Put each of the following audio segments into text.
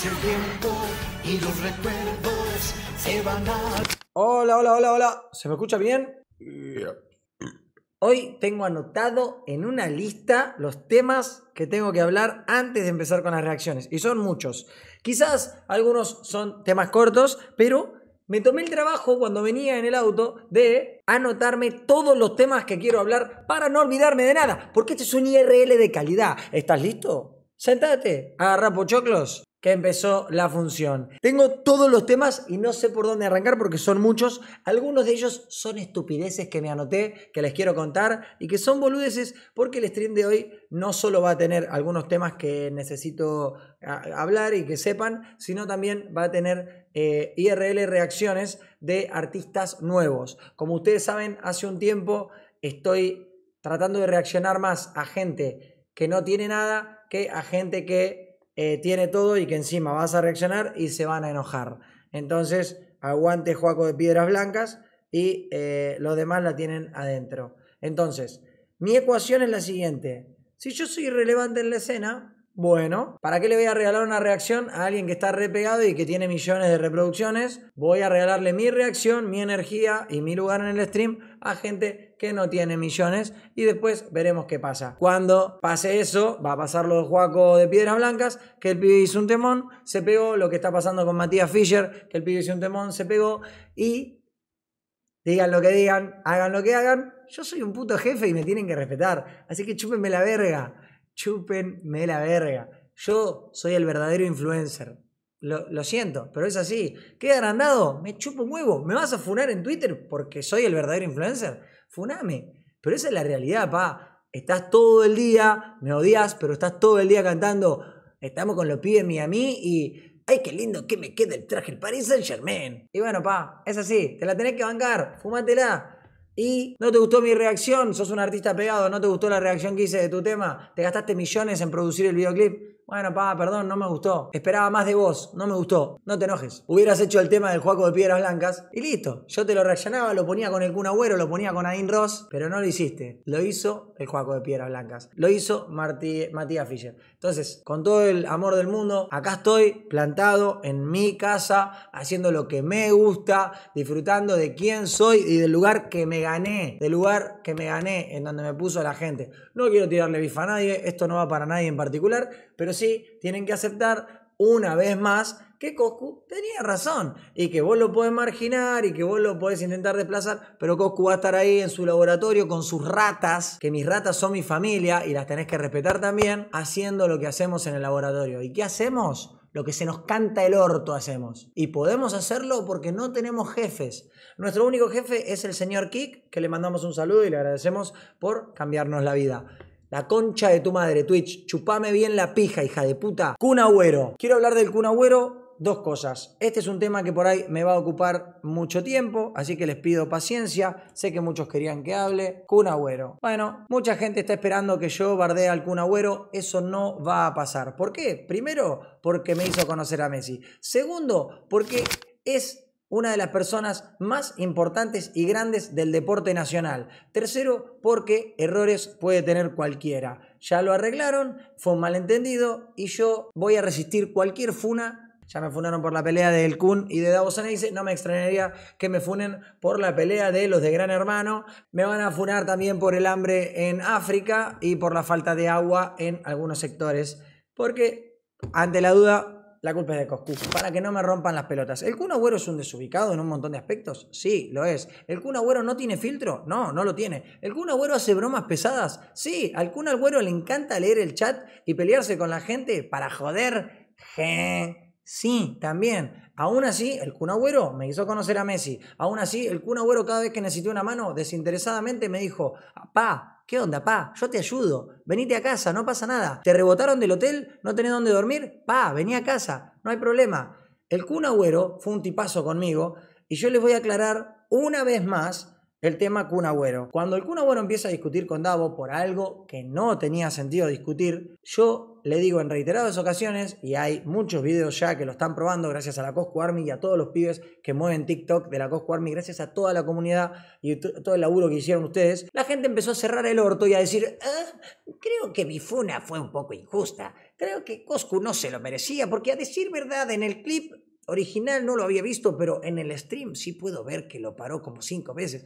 tiempo y los recuerdos se van Hola, hola, hola, hola. ¿Se me escucha bien? Hoy tengo anotado en una lista los temas que tengo que hablar antes de empezar con las reacciones. Y son muchos. Quizás algunos son temas cortos, pero me tomé el trabajo cuando venía en el auto de anotarme todos los temas que quiero hablar para no olvidarme de nada, porque este es un IRL de calidad. ¿Estás listo? Sentate, agarra pochoclos que empezó la función. Tengo todos los temas y no sé por dónde arrancar porque son muchos. Algunos de ellos son estupideces que me anoté, que les quiero contar y que son boludeces porque el stream de hoy no solo va a tener algunos temas que necesito ah, hablar y que sepan, sino también va a tener eh, IRL reacciones de artistas nuevos. Como ustedes saben, hace un tiempo estoy tratando de reaccionar más a gente que no tiene nada que a gente que eh, tiene todo y que encima vas a reaccionar y se van a enojar. Entonces, aguante Juaco de Piedras Blancas y eh, los demás la tienen adentro. Entonces, mi ecuación es la siguiente. Si yo soy irrelevante en la escena, bueno, ¿para qué le voy a regalar una reacción a alguien que está repegado y que tiene millones de reproducciones? Voy a regalarle mi reacción, mi energía y mi lugar en el stream a gente que no tiene millones y después veremos qué pasa. Cuando pase eso, va a pasar lo de Juaco de Piedras Blancas, que el pibe hizo un temón, se pegó, lo que está pasando con Matías Fischer, que el pibe hizo un temón, se pegó y digan lo que digan, hagan lo que hagan, yo soy un puto jefe y me tienen que respetar. Así que chúpenme la verga, chúpenme la verga. Yo soy el verdadero influencer. Lo, lo siento, pero es así. ¿Qué agrandado? Me chupo un huevo. ¿Me vas a funar en Twitter porque soy el verdadero influencer? Funame. Pero esa es la realidad, pa. Estás todo el día, me odias, pero estás todo el día cantando. Estamos con los pibes Miami y. ¡Ay, qué lindo que me queda el traje! El Paris Saint Germain. Y bueno, pa, es así. Te la tenés que bancar. Fumatela. Y no te gustó mi reacción, sos un artista pegado, no te gustó la reacción que hice de tu tema, te gastaste millones en producir el videoclip. Bueno, pa, perdón, no me gustó. Esperaba más de vos, no me gustó. No te enojes. Hubieras hecho el tema del juego de Piedras Blancas y listo. Yo te lo rellenaba, lo ponía con el Kun Agüero, lo ponía con Ain Ross, pero no lo hiciste. Lo hizo el juego de Piedras Blancas. Lo hizo Martí, Matías Fischer. Entonces, con todo el amor del mundo, acá estoy plantado en mi casa, haciendo lo que me gusta, disfrutando de quién soy y del lugar que me gané. Del lugar que me gané, en donde me puso la gente. No quiero tirarle bifa a nadie, esto no va para nadie en particular pero sí, tienen que aceptar una vez más que Coscu tenía razón y que vos lo podés marginar y que vos lo podés intentar desplazar, pero Coscu va a estar ahí en su laboratorio con sus ratas, que mis ratas son mi familia y las tenés que respetar también, haciendo lo que hacemos en el laboratorio. ¿Y qué hacemos? Lo que se nos canta el orto hacemos. Y podemos hacerlo porque no tenemos jefes. Nuestro único jefe es el señor Kik, que le mandamos un saludo y le agradecemos por cambiarnos la vida. La concha de tu madre, Twitch. Chupame bien la pija, hija de puta. Cunagüero. Quiero hablar del Cunagüero. Dos cosas. Este es un tema que por ahí me va a ocupar mucho tiempo, así que les pido paciencia. Sé que muchos querían que hable. Cunagüero. Bueno, mucha gente está esperando que yo bardee al Cunagüero. Eso no va a pasar. ¿Por qué? Primero, porque me hizo conocer a Messi. Segundo, porque es una de las personas más importantes y grandes del deporte nacional. Tercero, porque errores puede tener cualquiera. Ya lo arreglaron, fue un malentendido y yo voy a resistir cualquier funa ya me funaron por la pelea El Kun y de Davos No me extrañaría que me funen por la pelea de los de Gran Hermano. Me van a funar también por el hambre en África y por la falta de agua en algunos sectores. Porque, ante la duda, la culpa es de Coscu. Para que no me rompan las pelotas. ¿El Kun Agüero es un desubicado en un montón de aspectos? Sí, lo es. ¿El Kun Agüero no tiene filtro? No, no lo tiene. ¿El Kun Agüero hace bromas pesadas? Sí, al Kun Agüero le encanta leer el chat y pelearse con la gente para joder. Sí, también. Aún así, el Kun Agüero me hizo conocer a Messi. Aún así, el Kun Agüero cada vez que necesité una mano, desinteresadamente me dijo, pa, ¿Qué onda, pa? Yo te ayudo. Venite a casa, no pasa nada. ¿Te rebotaron del hotel? ¿No tenés dónde dormir? Pa, vení a casa, no hay problema. El Kun Agüero fue un tipazo conmigo y yo les voy a aclarar una vez más el tema Kun Cuando el Kun empieza a discutir con Davo por algo que no tenía sentido discutir, yo le digo en reiteradas ocasiones, y hay muchos videos ya que lo están probando gracias a la Coscu Army y a todos los pibes que mueven TikTok de la Coscu Army, gracias a toda la comunidad y todo el laburo que hicieron ustedes, la gente empezó a cerrar el orto y a decir, ah, creo que mi funa fue un poco injusta, creo que Coscu no se lo merecía, porque a decir verdad en el clip original no lo había visto, pero en el stream sí puedo ver que lo paró como cinco veces.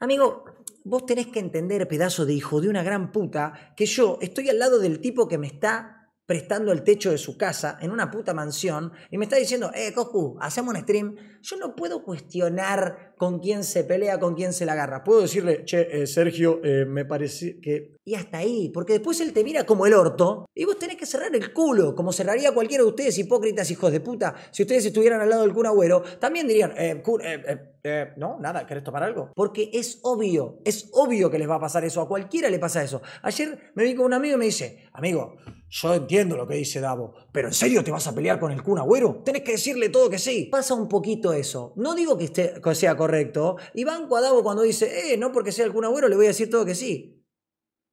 Amigo, vos tenés que entender, pedazo de hijo de una gran puta, que yo estoy al lado del tipo que me está prestando el techo de su casa en una puta mansión y me está diciendo, eh, Coscu, hacemos un stream. Yo no puedo cuestionar con quién se pelea, con quién se la agarra. Puedo decirle, che, eh, Sergio, eh, me parece que... Y hasta ahí, porque después él te mira como el orto y vos tenés que cerrar el culo, como cerraría cualquiera de ustedes, hipócritas, hijos de puta. Si ustedes estuvieran al lado del Kun Agüero, también dirían, eh, eh, eh, no, nada, ¿querés tomar algo? Porque es obvio, es obvio que les va a pasar eso, a cualquiera le pasa eso. Ayer me vi con un amigo y me dice, amigo, yo entiendo lo que dice Davo, pero ¿en serio te vas a pelear con el Kun Agüero? Tenés que decirle todo que sí. Pasa un poquito eso. No digo que, sea correcto. Y banco a cuando dice, eh, no porque sea el Kun Agüero le voy a decir todo que sí.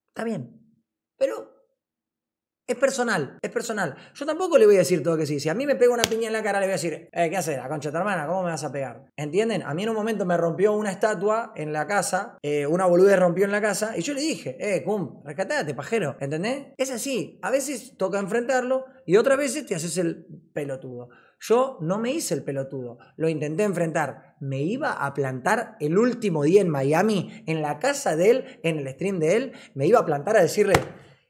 Está bien. Pero es personal, es personal. Yo tampoco le voy a decir todo que sí. Si a mí me pega una piña en la cara, le voy a decir, eh, ¿qué haces? La concha de tu hermana, ¿cómo me vas a pegar? ¿Entienden? A mí en un momento me rompió una estatua en la casa, eh, una boludez rompió en la casa, y yo le dije, eh, cum, rescatate, pajero. ¿Entendés? Es así. A veces toca enfrentarlo y otras veces te haces el pelotudo. Yo no me hice el pelotudo, lo intenté enfrentar. Me iba a plantar el último día en Miami, en la casa de él, en el stream de él, me iba a plantar a decirle,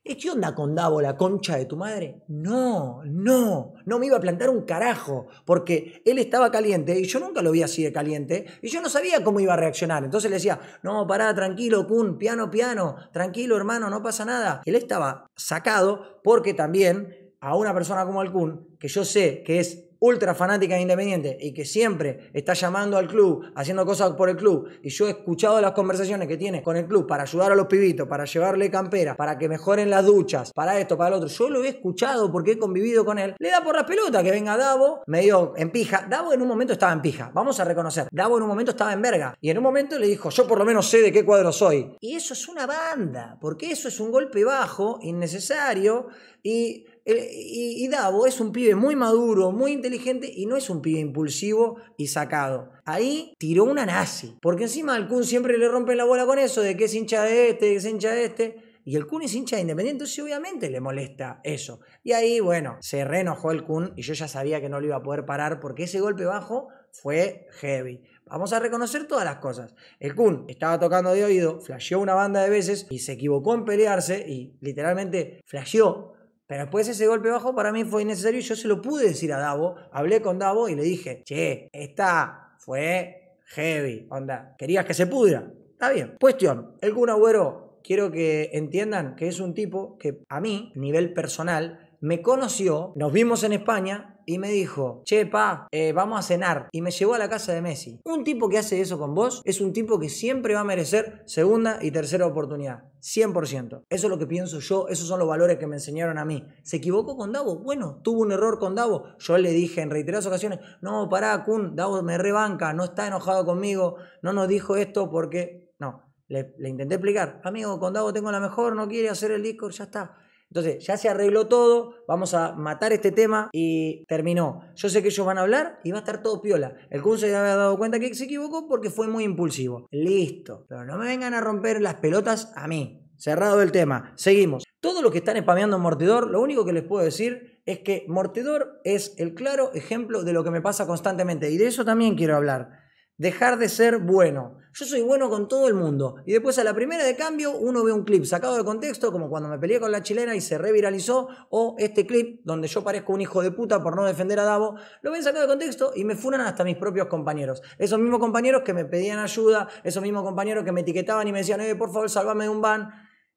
¿Qué onda con Davo, la concha de tu madre? No, no, no me iba a plantar un carajo, porque él estaba caliente y yo nunca lo vi así de caliente y yo no sabía cómo iba a reaccionar. Entonces le decía, no, pará, tranquilo, Kun, piano, piano, tranquilo, hermano, no pasa nada. Él estaba sacado porque también a una persona como el Kun, que yo sé que es ultra fanática de Independiente y que siempre está llamando al club, haciendo cosas por el club, y yo he escuchado las conversaciones que tiene con el club para ayudar a los pibitos, para llevarle campera, para que mejoren las duchas, para esto, para el otro, yo lo he escuchado porque he convivido con él, le da por la pelota que venga Davo, medio en pija. Davo en un momento estaba en pija, vamos a reconocer. Davo en un momento estaba en verga y en un momento le dijo, yo por lo menos sé de qué cuadro soy. Y eso es una banda, porque eso es un golpe bajo, innecesario y y, Davo es un pibe muy maduro, muy inteligente y no es un pibe impulsivo y sacado. Ahí tiró una nazi. Porque encima al Kun siempre le rompe la bola con eso de que es hincha de este, que es hincha de este. Y el Kun es hincha de Independiente, entonces obviamente le molesta eso. Y ahí, bueno, se reenojó el Kun y yo ya sabía que no lo iba a poder parar porque ese golpe bajo fue heavy. Vamos a reconocer todas las cosas. El Kun estaba tocando de oído, flasheó una banda de veces y se equivocó en pelearse y literalmente flasheó pero después ese golpe bajo para mí fue innecesario y yo se lo pude decir a Davo. Hablé con Davo y le dije, che, esta fue heavy, onda, querías que se pudra. Está bien. Cuestión, el Kun Agüero, quiero que entiendan que es un tipo que a mí, nivel personal, me conoció, nos vimos en España y me dijo, Chepa eh, vamos a cenar. Y me llevó a la casa de Messi. Un tipo que hace eso con vos es un tipo que siempre va a merecer segunda y tercera oportunidad. 100%. Eso es lo que pienso yo, esos son los valores que me enseñaron a mí. ¿Se equivocó con Davo? Bueno, tuvo un error con Davo. Yo le dije en reiteradas ocasiones, no, pará, Kun, Davo me rebanca, no está enojado conmigo, no nos dijo esto porque... No, le, intenté explicar, amigo, con Davo tengo la mejor, no quiere hacer el Discord, ya está entonces, ya se arregló todo, vamos a matar este tema y terminó. Yo sé que ellos van a hablar y va a estar todo piola. El Kun se había dado cuenta que se equivocó porque fue muy impulsivo. Listo, pero no me vengan a romper las pelotas a mí. Cerrado el tema, seguimos. Todos los que están spameando Mortidor, lo único que les puedo decir es que Mortidor es el claro ejemplo de lo que me pasa constantemente y de eso también quiero hablar dejar de ser bueno. Yo soy bueno con todo el mundo. Y después a la primera de cambio uno ve un clip sacado de contexto, como cuando me peleé con la chilena y se reviralizó, o este clip donde yo parezco un hijo de puta por no defender a Davo, lo ven sacado de contexto y me funan hasta mis propios compañeros. Esos mismos compañeros que me pedían ayuda, esos mismos compañeros que me etiquetaban y me decían, oye eh, por favor, salvame de un ban.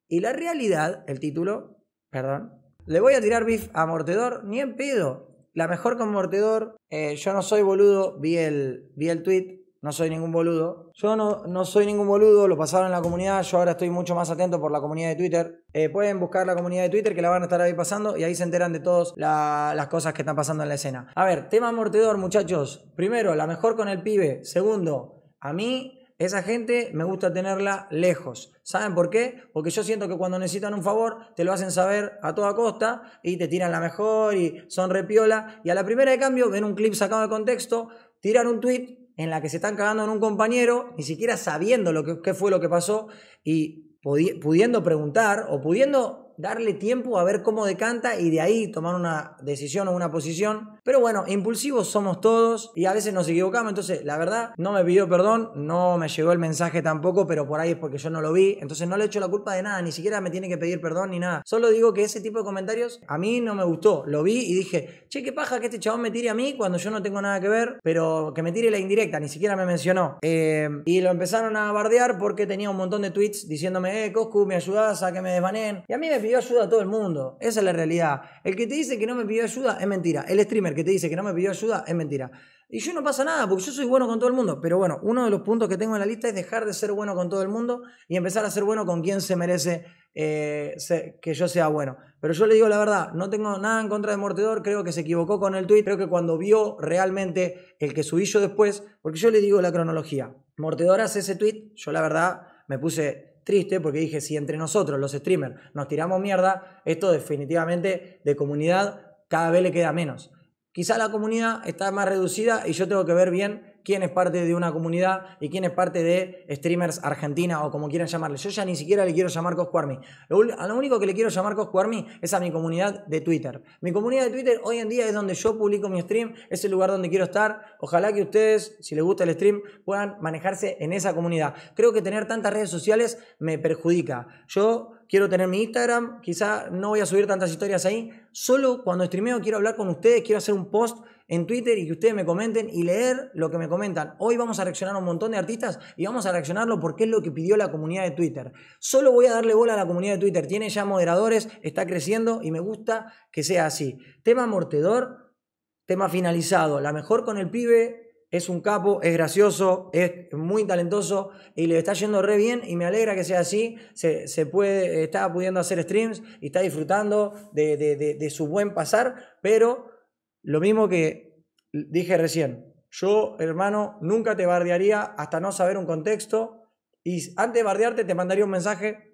Y la realidad, el título, perdón, le voy a tirar beef a Mortedor, ni en pedo. La mejor con Mortedor, eh, yo no soy boludo, el, vi el tweet, no soy ningún boludo. Yo no, no, soy ningún boludo, lo pasaron en la comunidad, yo ahora estoy mucho más atento por la comunidad de Twitter. Eh, pueden buscar la comunidad de Twitter que la van a estar ahí pasando y ahí se enteran de todas las cosas que están pasando en la escena. A ver, tema amortedor muchachos. Primero, la mejor con el pibe. Segundo, a mí esa gente me gusta tenerla lejos. ¿Saben por qué? Porque yo siento que cuando necesitan un favor te lo hacen saber a toda costa y te tiran la mejor y son repiola. Y a la primera de cambio ven un clip sacado de contexto, tiran un tweet en la que se están cagando en un compañero, ni siquiera sabiendo lo que, qué fue lo que pasó y pudiendo preguntar o pudiendo darle tiempo a ver cómo decanta y de ahí tomar una decisión o una posición pero bueno, impulsivos somos todos y a veces nos equivocamos. Entonces, la verdad, no me pidió perdón, no me llegó el mensaje tampoco, pero por ahí es porque yo no lo vi. Entonces, no le echo la culpa de nada, ni siquiera me tiene que pedir perdón ni nada. Solo digo que ese tipo de comentarios a mí no me gustó. Lo vi y dije, che, qué paja que este chabón me tire a mí cuando yo no tengo nada que ver, pero que me tire la indirecta, ni siquiera me mencionó. Eh, y lo empezaron a bardear porque tenía un montón de tweets diciéndome, eh, Coscu, me ayudas a que me desvanen. Y a mí me pidió ayuda a todo el mundo. Esa es la realidad. El que te dice que no me pidió ayuda es mentira. El streamer que te dice que no me pidió ayuda es mentira. Y yo no pasa nada, porque yo soy bueno con todo el mundo. Pero bueno, uno de los puntos que tengo en la lista es dejar de ser bueno con todo el mundo y empezar a ser bueno con quien se merece eh, que yo sea bueno. Pero yo le digo la verdad, no tengo nada en contra de Mortedor, creo que se equivocó con el tweet, creo que cuando vio realmente el que subí yo después, porque yo le digo la cronología. Mortedor hace ese tweet, yo la verdad me puse triste porque dije, si entre nosotros, los streamers, nos tiramos mierda, esto definitivamente de comunidad cada vez le queda menos. Quizá la comunidad está más reducida y yo tengo que ver bien quién es parte de una comunidad y quién es parte de streamers argentina o como quieran llamarle. Yo ya ni siquiera le quiero llamar Coscu Lo, a lo único que le quiero llamar Coscu es a mi comunidad de Twitter. Mi comunidad de Twitter hoy en día es donde yo publico mi stream, es el lugar donde quiero estar. Ojalá que ustedes, si les gusta el stream, puedan manejarse en esa comunidad. Creo que tener tantas redes sociales me perjudica. Yo quiero tener mi Instagram, quizá no voy a subir tantas historias ahí. Solo cuando streameo quiero hablar con ustedes, quiero hacer un post en Twitter y que ustedes me comenten y leer lo que me comentan. Hoy vamos a reaccionar a un montón de artistas y vamos a reaccionarlo porque es lo que pidió la comunidad de Twitter. Solo voy a darle bola a la comunidad de Twitter. Tiene ya moderadores, está creciendo y me gusta que sea así. Tema amortedor, tema finalizado. La mejor con el pibe, es un capo, es gracioso, es muy talentoso y le está yendo re bien y me alegra que sea así. Se, puede, está pudiendo hacer streams y está disfrutando de, de, su buen pasar, pero lo mismo que dije recién, yo, hermano, nunca te bardearía hasta no saber un contexto y antes de bardearte te mandaría un mensaje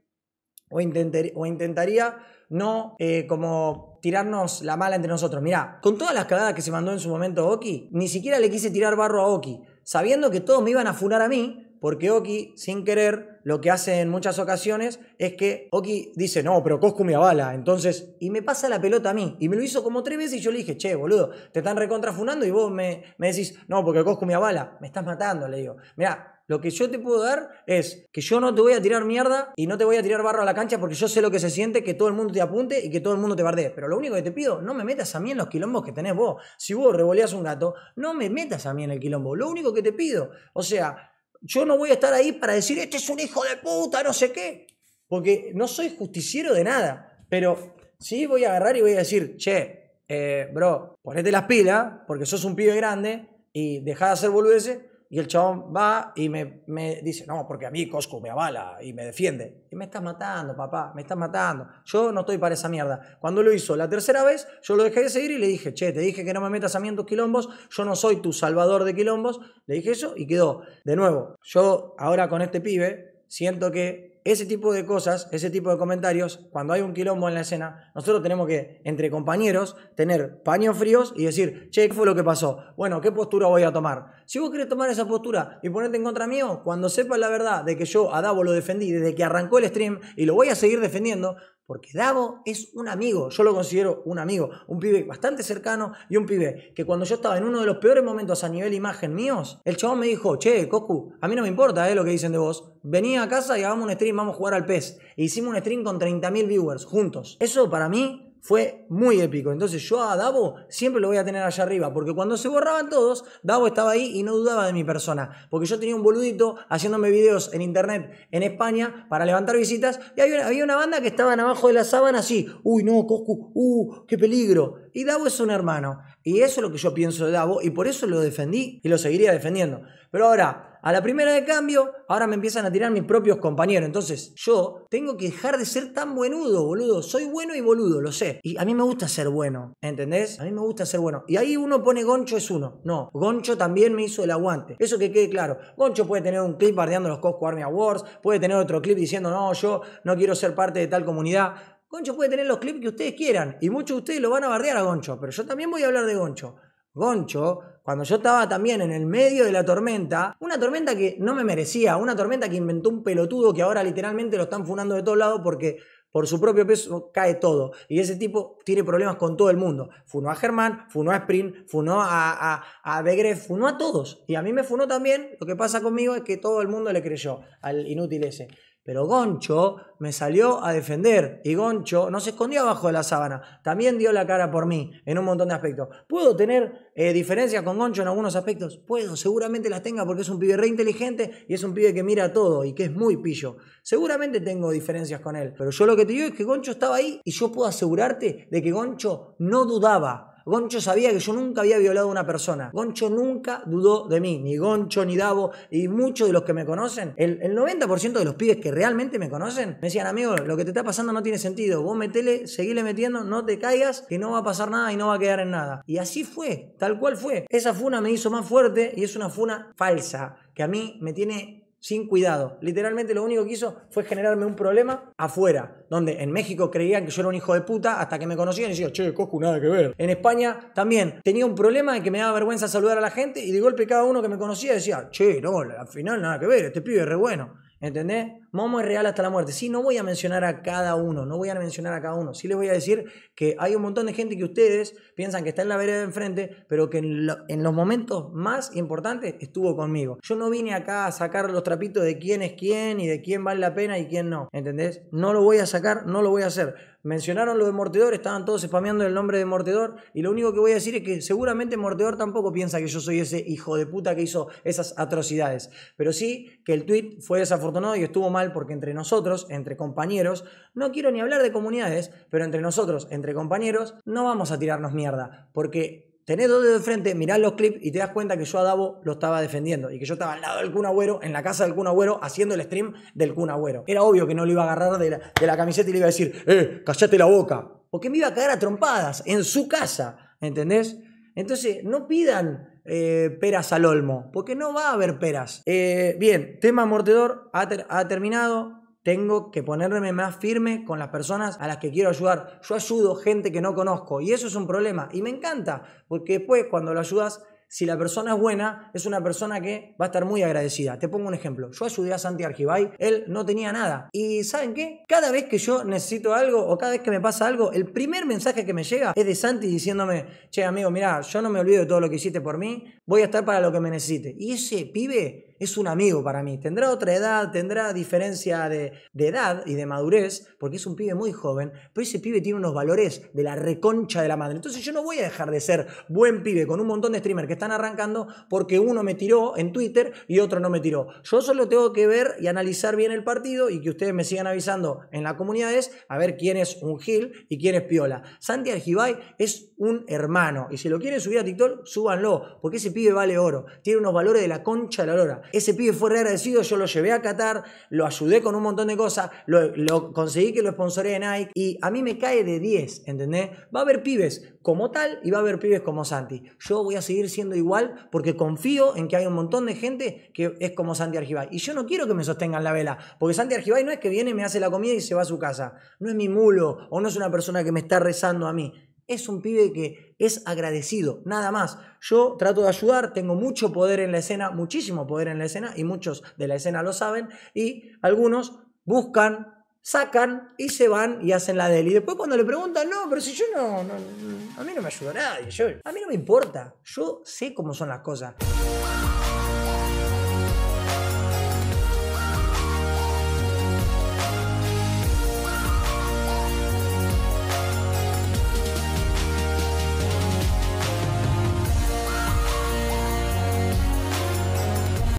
o, o intentaría no eh, como tirarnos la mala entre nosotros. Mirá, con todas las cagadas que se mandó en su momento Oki, ni siquiera le quise tirar barro a Oki, sabiendo que todos me iban a funar a mí, porque Oki, sin querer, lo que hace en muchas ocasiones es que Oki dice, no, pero Coscu me avala, entonces, y me pasa la pelota a mí. Y me lo hizo como tres veces y yo le dije, che, boludo, te están recontrafunando y vos me, me decís, no, porque Coscu me avala, me estás matando, le digo. mira lo que yo te puedo dar es que yo no te voy a tirar mierda y no te voy a tirar barro a la cancha porque yo sé lo que se siente que todo el mundo te apunte y que todo el mundo te bardee. Pero lo único que te pido, no me metas a mí en los quilombos que tenés vos. Si vos revoleas un gato, no me metas a mí en el quilombo. Lo único que te pido. O sea, yo no voy a estar ahí para decir, este es un hijo de puta, no sé qué, porque no soy justiciero de nada, pero sí voy a agarrar y voy a decir, che, eh, bro, ponete las pilas, porque sos un pibe grande y dejá de hacer boludeces y el chabón va y me, dice, no, porque a mí Cosco me avala y me defiende. Y me estás matando, papá, me estás matando. Yo no estoy para esa mierda. Cuando lo hizo la tercera vez, yo lo dejé de seguir y le dije, che, te dije que no me metas a mí en quilombos, yo no soy tu salvador de quilombos. Le dije eso y quedó. De nuevo, yo ahora con este pibe siento que ese tipo de cosas, ese tipo de comentarios, cuando hay un quilombo en la escena, nosotros tenemos que, entre compañeros, tener paños fríos y decir, che, ¿qué fue lo que pasó? Bueno, ¿qué postura voy a tomar? Si vos querés tomar esa postura y ponerte en contra mío, cuando sepas la verdad de que yo a Davo lo defendí desde que arrancó el stream y lo voy a seguir defendiendo, porque Davo es un amigo, yo lo considero un amigo, un pibe bastante cercano y un pibe que cuando yo estaba en uno de los peores momentos a nivel imagen míos, el chabón me dijo, che, Coco, a mí no me importa eh, lo que dicen de vos, vení a casa y hagamos un stream, vamos a jugar al pez. E hicimos un stream con 30.000 viewers juntos. Eso para mí fue muy épico. Entonces yo a Davo siempre lo voy a tener allá arriba, porque cuando se borraban todos, Davo estaba ahí y no dudaba de mi persona, porque yo tenía un boludito haciéndome videos en internet en España para levantar visitas y había una, banda que estaban abajo de la sábana así, uy no, Coscu, uh, qué peligro. Y Davo es un hermano. Y eso es lo que yo pienso de Davo y por eso lo defendí y lo seguiría defendiendo. Pero ahora, a la primera de cambio, ahora me empiezan a tirar mis propios compañeros. Entonces, yo tengo que dejar de ser tan buenudo, boludo. Soy bueno y boludo, lo sé. Y a mí me gusta ser bueno, ¿entendés? A mí me gusta ser bueno. Y ahí uno pone Goncho es uno. No, Goncho también me hizo el aguante. Eso que quede claro. Goncho puede tener un clip bardeando los Cosco Awards, puede tener otro clip diciendo, no, yo no quiero ser parte de tal comunidad. Goncho puede tener los clips que ustedes quieran y muchos de ustedes lo van a bardear a Goncho, pero yo también voy a hablar de Goncho. Goncho, cuando yo estaba también en el medio de la tormenta, una tormenta que no me merecía, una tormenta que inventó un pelotudo que ahora literalmente lo están funando de todos lados porque por su propio peso cae todo. Y ese tipo tiene problemas con todo el mundo. Funó a Germán, funó a Sprint, funó a, a, funó a todos. Y a mí me funó también. Lo que pasa conmigo es que todo el mundo le creyó al inútil ese. Pero Goncho me salió a defender y Goncho no se escondió abajo de la sábana, también dio la cara por mí en un montón de aspectos. ¿Puedo tener eh, diferencias con Goncho en algunos aspectos? Puedo, seguramente las tenga porque es un pibe re inteligente y es un pibe que mira todo y que es muy pillo. Seguramente tengo diferencias con él, pero yo lo que te digo es que Goncho estaba ahí y yo puedo asegurarte de que Goncho no dudaba Goncho sabía que yo nunca había violado a una persona. Goncho nunca dudó de mí, ni Goncho, ni Davo, y muchos de los que me conocen. El, el 90% de los pibes que realmente me conocen me decían, amigo, lo que te está pasando no tiene sentido. Vos metele, seguile metiendo, no te caigas, que no va a pasar nada y no va a quedar en nada. Y así fue, tal cual fue. Esa funa me hizo más fuerte y es una funa falsa que a mí me tiene sin cuidado. Literalmente lo único que hizo fue generarme un problema afuera, donde en México creían que yo era un hijo de puta hasta que me conocían y decían, che, Coscu, nada que ver. En España también tenía un problema de que me daba vergüenza saludar a la gente y de golpe cada uno que me conocía decía, che, no, al final nada que ver, este pibe es re bueno. ¿Entendés? Momo es real hasta la muerte. Sí, no voy a mencionar a cada uno, no voy a mencionar a cada uno. Sí les voy a decir que hay un montón de gente que ustedes piensan que está en la vereda de enfrente, pero que en, en los momentos más importantes estuvo conmigo. Yo no vine acá a sacar los trapitos de quién es quién y de quién vale la pena y quién no. ¿Entendés? No lo voy a sacar, no lo voy a hacer. Mencionaron lo de Mortedor, estaban todos spameando el nombre de Mortedor. Y lo único que voy a decir es que seguramente Mortedor tampoco piensa que yo soy ese hijo de puta que hizo esas atrocidades. Pero sí que el tweet fue desafortunado y estuvo mal porque entre nosotros, entre compañeros, no quiero ni hablar de comunidades, pero entre nosotros, entre compañeros, no vamos a tirarnos mierda. Porque tenés dos dedos de frente, mirás los clips y te das cuenta que yo a Davo lo estaba defendiendo y que yo estaba al lado del Kun Agüero, en la casa del Kun Agüero, haciendo el stream del Kun Agüero. Era obvio que no lo iba a agarrar de la, camiseta y le iba a decir, ¡eh, callate la boca! Porque me iba a caer a trompadas en su casa, ¿entendés? Entonces, no pidan eh, peras al olmo, porque no va a haber peras. Eh, bien, tema mordedor ha terminado. Tengo que ponerme más firme con las personas a las que quiero ayudar. Yo ayudo gente que no conozco y eso es un problema. Y me encanta, porque después cuando lo ayudas, si la persona es buena, es una persona que va a estar muy agradecida. Te pongo un ejemplo. Yo ayudé a Santi Argibay, él no tenía nada. Y ¿saben qué? Cada vez que yo necesito algo o cada vez que me pasa algo, el primer mensaje que me llega es de Santi diciéndome, che amigo, mira, yo no me olvido de todo lo que hiciste por mí, voy a estar para lo que me necesite. Y ese pibe es un amigo para mí. Tendrá otra edad, tendrá diferencia de, edad y de madurez, porque es un pibe muy joven, pero ese pibe tiene unos valores de la reconcha de la madre. Entonces yo no voy a dejar de ser buen pibe con un montón de streamers que están arrancando porque uno me tiró en Twitter y otro no me tiró. Yo solo tengo que ver y analizar bien el partido y que ustedes me sigan avisando en las comunidades a ver quién es un Gil y quién es Piola. Santi Argibay es un hermano y si lo quieren subir a TikTok, súbanlo, porque ese pibe vale oro, tiene unos valores de la concha de la lora. Ese pibe fue re agradecido, yo lo llevé a Qatar, lo ayudé con un montón de cosas, lo, conseguí que lo sponsoré en Nike y a mí me cae de 10, ¿entendés? Va a haber pibes como tal y va a haber pibes como Santi. Yo voy a seguir siendo igual porque confío en que hay un montón de gente que es como Santi Argibay. Y yo no quiero que me sostengan la vela, porque Santi Argibay no es que viene, me hace la comida y se va a su casa. No es mi mulo o no es una persona que me está rezando a mí. Es un pibe que es agradecido, nada más. Yo trato de ayudar, tengo mucho poder en la escena, muchísimo poder en la escena, y muchos de la escena lo saben, y algunos buscan, sacan y se van y hacen la deli, Y después cuando le preguntan, no, pero si yo no, a mí no me ayuda nadie, a mí no me importa, yo sé cómo son las cosas.